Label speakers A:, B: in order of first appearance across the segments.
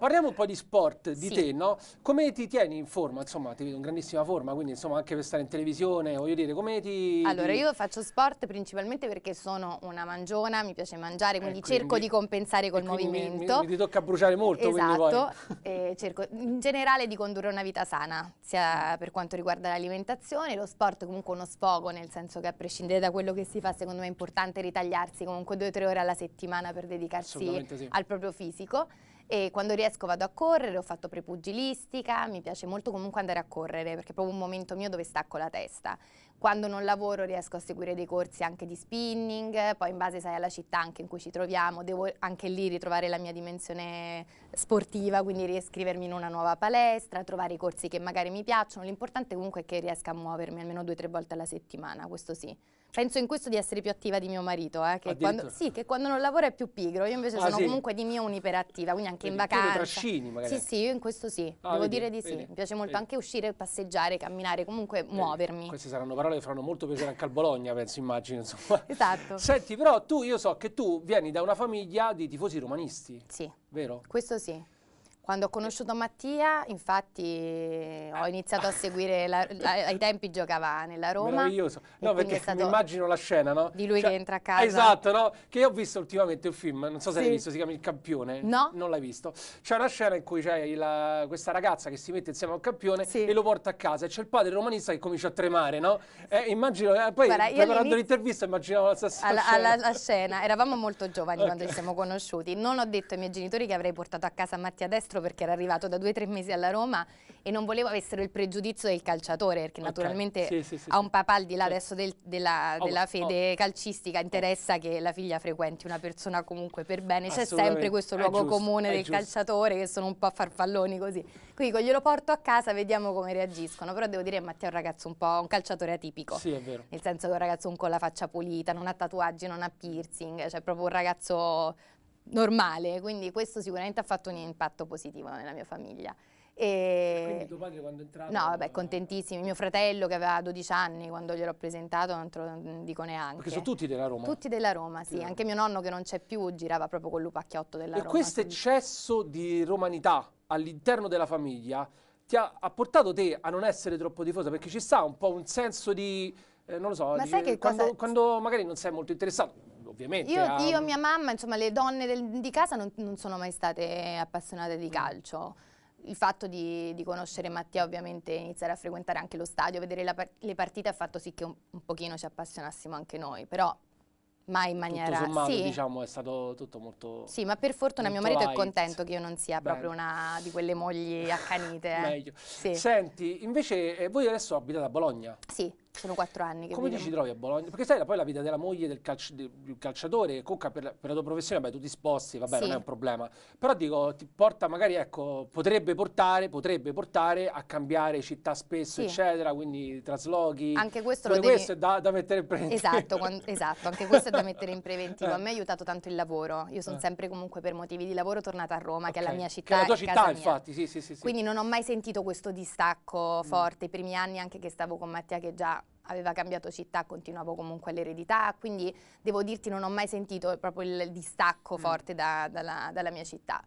A: Parliamo un po' di sport, di sì. te, no? Come ti tieni in forma? Insomma, ti vedo in grandissima forma, quindi insomma anche per stare in televisione, voglio dire, come ti... Allora, io
B: faccio sport principalmente perché sono una mangiona, mi piace mangiare, eh, quindi eh, cerco di compensare col movimento. Mi, mi, mi,
A: tocca bruciare molto, esatto,
B: eh, cerco in generale di condurre una vita sana, sia per quanto riguarda l'alimentazione, lo sport è comunque uno sfogo, nel senso che a prescindere da quello che si fa, secondo me è importante ritagliarsi comunque due o tre ore alla settimana per dedicarsi sì. al proprio fisico e quando riesco vado a correre, ho fatto prepugilistica, mi piace molto comunque andare a correre perché è proprio un momento mio dove stacco la testa quando non lavoro riesco a seguire dei corsi anche di spinning, poi in base sai alla città anche in cui ci troviamo, devo anche lì ritrovare la mia dimensione sportiva, quindi riescrivermi in una nuova palestra, trovare i corsi che magari mi piacciono, l'importante comunque è che riesca a muovermi almeno due o tre volte alla settimana, questo sì. Penso in questo di essere più attiva di mio marito, eh, che, quando, sì, che, quando, non lavoro è più pigro, io invece ah, sono sì. comunque di mio un'iperattiva, quindi anche quindi in vacanza. trascini magari. Sì, sì, io in questo sì, ah, devo vedi, dire di vedi, sì, vedi, mi piace molto anche uscire, passeggiare, camminare, comunque muovermi.
A: Queste saranno parole parole che faranno molto piacere anche al Bologna, penso, immagino. Insomma. Esatto. Senti, però tu, io so che tu vieni da una famiglia di tifosi romanisti. Sì. Vero? Questo sì.
B: Quando ho conosciuto Mattia, infatti, ho iniziato a seguire, la, la, ai tempi giocava nella Roma. Meraviglioso. No, perché mi
A: immagino la scena, no? Di lui cioè, che entra a casa. Esatto, no? Che ho visto ultimamente un film, non so se sì. l'hai visto, si chiama Il Campione. No. Non l'hai visto. C'è una scena in cui c'è la, questa ragazza che si mette insieme a un campione sì. e lo porta a casa. E c'è il padre romanista che comincia a tremare, no? Eh, immagino, eh, poi Guarda, preparando l'intervista immaginavo la stessa alla, scena. Alla,
B: scena. Eravamo molto giovani okay. quando ci siamo conosciuti. Non ho detto ai miei genitori che avrei portato a casa Mattia Destro perché era arrivato da due o tre mesi alla Roma e non volevo avessero il pregiudizio del calciatore, perché okay. naturalmente sì, sì, sì, a un papà al di là adesso del, della, oh, fede oh. calcistica interessa oh. che la figlia frequenti una persona comunque per bene, c'è sempre questo luogo giusto, comune del giusto. calciatore che sono un po' farfalloni così. Quindi glielo porto a casa, vediamo come reagiscono, però devo dire che Matteo è un ragazzo un po' un calciatore atipico. Sì, è vero. Nel senso che è un ragazzo con la faccia pulita, non ha tatuaggi, non ha piercing, cioè proprio un ragazzo normale, quindi questo sicuramente ha fatto un impatto positivo nella mia famiglia. E...
A: Quindi tuo padre quando è entrato? No,
B: vabbè, contentissimi. Mio fratello che aveva 12 anni quando gliel'ho presentato, non, non dico neanche. Perché sono tutti
A: della Roma? Tutti
B: della Roma, sì. sì. Anche mio nonno che non c'è più girava proprio col lupacchiotto della e Roma. E questo
A: eccesso di romanità all'interno della famiglia ti ha, ha, portato te a non essere troppo tifosa? Perché ci sta un po' un senso di... Eh, non lo so, Ma dice, sai che quando, cosa... quando magari non sei molto interessato, ovviamente. Io, a... io,
B: mia mamma, insomma, le donne del, di casa non, non, sono mai state appassionate di mm. calcio. Il fatto di, di, conoscere Mattia, ovviamente, iniziare a frequentare anche lo stadio, vedere par le partite ha fatto sì che un, un pochino ci appassionassimo anche noi, però mai in maniera... Tutto sommato, sì.
A: diciamo, è stato tutto molto... Sì, ma
B: per fortuna mio marito light. è contento che io non sia Bene. proprio una di quelle mogli accanite. Eh. Meglio. Sì.
A: Senti, invece, eh, voi adesso abitate a Bologna. Sì.
B: Sono quattro anni che Come vivono. ti ci
A: trovi a Bologna? Perché sai, poi la vita della moglie del, calci del calciatore, che comunque per la, per la, tua professione, beh, tu ti sposti, vabbè, sì. non è un problema. Però dico, ti porta magari, ecco, potrebbe portare, potrebbe portare a cambiare città spesso, sì. eccetera, quindi traslochi. Anche questo lo devi... questo è da, da, mettere in preventivo. Esatto, quando,
B: esatto, anche questo è da mettere in preventivo. eh. A me ha aiutato tanto il lavoro. Io sono eh. sempre comunque per motivi di lavoro tornata a Roma, okay. che è la mia città. Che è la tua città, infatti,
A: sì, sì, sì, sì, Quindi non
B: ho mai sentito questo distacco mm. forte. Mm. I primi anni anche che stavo con Mattia, che già aveva cambiato città, continuavo comunque l'eredità, quindi devo dirti non ho mai sentito proprio il distacco mm. forte da, dalla, dalla mia città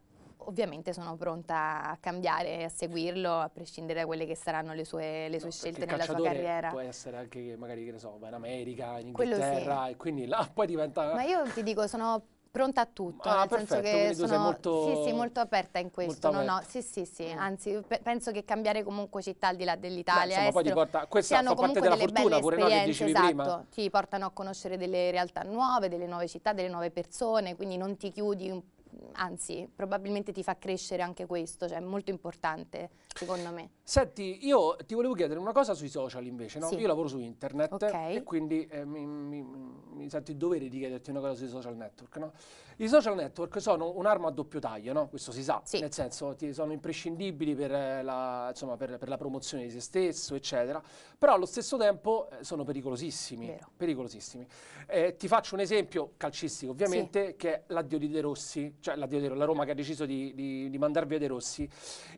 B: ovviamente sono pronta a cambiare, a seguirlo, a prescindere da quelle che saranno le sue, le sue no, scelte nella sua carriera. Può
A: essere anche, magari, che ne so, in America, in Inghilterra, sì. e quindi là poi diventa. Ma io
B: ti dico, sono pronta a tutto, ah, nel perfetto, senso che sono molto... Sì, sì, molto aperta in questo, no, no, sì, sì, sì, mm. anzi penso che cambiare comunque città al di là dell'Italia, Beh, insomma, porta... questa fa parte della fortuna pure no, che dicevi esatto, prima. ti portano a conoscere delle realtà nuove, delle nuove città, delle nuove persone, quindi non ti chiudi un po' anzi probabilmente ti fa crescere anche questo, cioè è molto importante secondo me.
A: Senti, io ti volevo chiedere una cosa sui social invece, no? sì. io lavoro su internet okay. e quindi eh, mi, mi, mi, sento il dovere di chiederti una cosa sui social network. No? I social network sono un'arma a doppio taglio, no? questo si sa, sì. nel senso sono imprescindibili per, eh, la, insomma, per, per la, promozione di se stesso, eccetera, però allo stesso tempo eh, sono pericolosissimi, Vero. pericolosissimi. Eh, ti faccio un esempio calcistico ovviamente, sì. che è l'addio di De Rossi, cioè cioè la, la, Roma che ha deciso di, di, di mandare via De Rossi,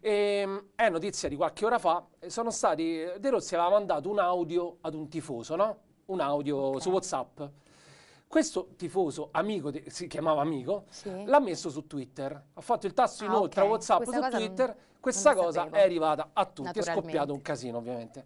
A: e, ehm, è notizia di qualche ora fa, eh, sono stati, eh, De Rossi aveva mandato un audio ad un tifoso, no? Un audio okay. su Whatsapp. Questo tifoso, amico, di, si chiamava amico, sì. l'ha messo su Twitter. Ha fatto il tasto ah, inoltre okay. a Whatsapp Questa su Twitter. Non, Questa non cosa è arrivata a tutti, è scoppiato un casino ovviamente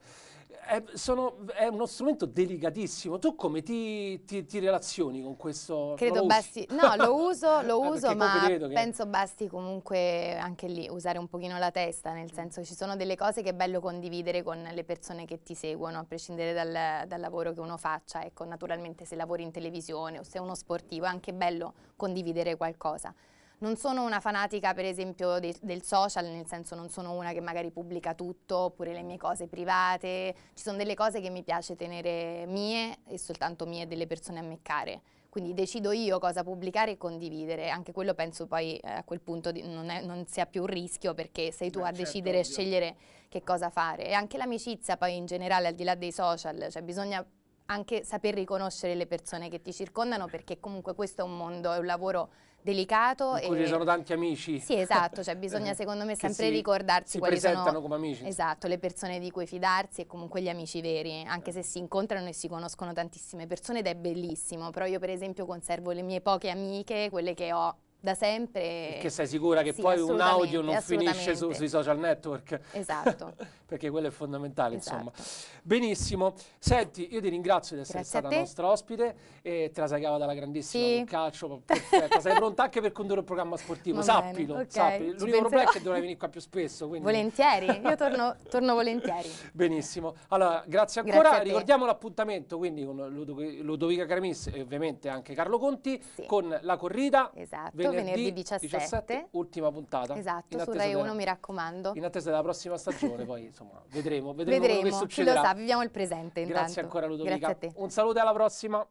A: è, sono, è, uno strumento delicatissimo. Tu come ti, ti, ti relazioni con questo? Credo basti, no, lo uso, lo ah, uso ma penso
B: basti comunque anche lì usare un pochino la testa, nel senso ci sono delle cose che è bello condividere con le persone che ti seguono, a prescindere dal, dal lavoro che uno faccia. Ecco, naturalmente se lavori in televisione o se sei uno sportivo è anche bello condividere qualcosa. Non sono una fanatica per esempio de del social, nel senso non sono una che magari pubblica tutto, oppure le mie cose private, ci sono delle cose che mi piace tenere mie e soltanto mie e delle persone a me care. Quindi decido io cosa pubblicare e condividere, anche quello penso poi eh, a quel punto di, non, è, non, sia più un rischio perché sei tu Beh, a certo, decidere e scegliere che cosa fare. E anche l'amicizia poi in generale al di là dei social, cioè bisogna anche saper riconoscere le persone che ti circondano perché comunque questo è un mondo, è un lavoro delicato. In cui e... ci sono
A: tanti amici. Sì, esatto, cioè bisogna secondo
B: me sempre si, ricordarsi si quali presentano come amici. Esatto, le persone di cui fidarsi e comunque gli amici veri, anche se si incontrano e si conoscono tantissime persone ed è bellissimo, però io per esempio conservo le mie poche amiche, quelle che ho da sempre. Perché
A: sei sicura che sì, poi un audio non finisce su, sui social network? Esatto. Perché quello è fondamentale, esatto. insomma. Benissimo. Senti, io ti ringrazio di essere Grazie stata nostra ospite e te la sei cavata alla grandissima sì. un calcio perfetta. sei pronta anche per condurre un programma sportivo, Va sappilo. Okay, sappilo. L'unico problema è che dovrai venire qua più spesso. Quindi... Volentieri,
B: io torno, torno volentieri.
A: Benissimo. Allora, grazie ancora. Grazie Ricordiamo l'appuntamento quindi con Ludovica Caramis e ovviamente anche Carlo Conti sì. con la corrida. Esatto venerdì, venerdì 17. 17. ultima puntata. Esatto, su Rai 1 mi
B: raccomando.
A: In attesa della prossima stagione, poi insomma vedremo, vedremo, vedremo che succederà. Chi lo sa,
B: viviamo il presente intanto. Grazie ancora Ludovica. Grazie a te. Un
A: saluto e alla prossima.